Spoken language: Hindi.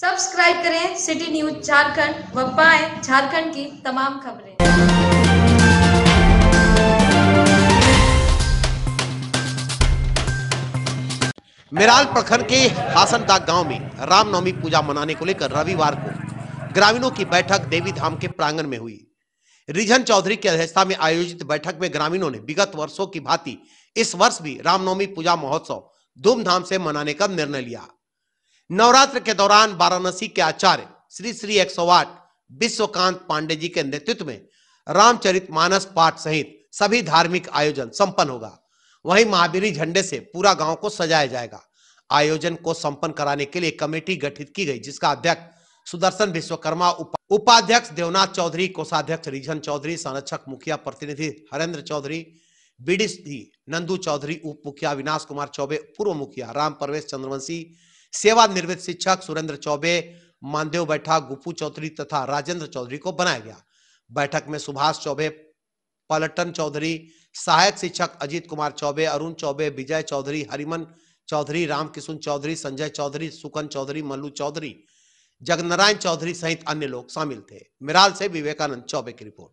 सब्सक्राइब करें सिटी न्यूज झारखंड व पाए झारखंड की तमाम खबरें मेराल प्रखंड के हासनदा गांव में रामनवमी पूजा मनाने को लेकर रविवार को ग्रामीणों की बैठक देवी धाम के प्रांगण में हुई रिजन चौधरी की अध्यक्षता में आयोजित बैठक में ग्रामीणों ने विगत वर्षों की भांति इस वर्ष भी रामनवमी पूजा महोत्सव धूमधाम से मनाने का निर्णय लिया नवरात्र के दौरान वाराणसी के आचार्य श्री श्री एक सौ आठ विश्वकांत पांडे जी के नेतृत्व में रामचरित मानस पाठ सहित सभी धार्मिक आयोजन संपन्न होगा वहीं महावीरी झंडे से पूरा गांव को सजाया जाएगा आयोजन को संपन्न कराने के लिए कमेटी गठित की गई जिसका अध्यक्ष सुदर्शन विश्वकर्मा उपाध्यक्ष देवनाथ चौधरी कोषाध्यक्ष रिझन चौधरी संरक्षक मुखिया प्रतिनिधि हरेंद्र चौधरी बीडीसी नंदू चौधरी उप मुखिया अविनाश कुमार चौबे पूर्व मुखिया राम परवेश चंद्रवंशी सेवानिवृत्त शिक्षक सुरेंद्र चौबे मानदेव बैठा गुप्पू चौधरी तथा राजेंद्र चौधरी को बनाया गया बैठक में सुभाष चौबे पलटन चौधरी सहायक शिक्षक अजीत कुमार चौबे अरुण चौबे विजय चौधरी हरिमन चौधरी रामकिशन चौधरी संजय चौधरी सुकन चौधरी मल्लू चौधरी जगनारायण चौधरी सहित अन्य लोग शामिल थे मिराल से विवेकानंद चौबे की रिपोर्ट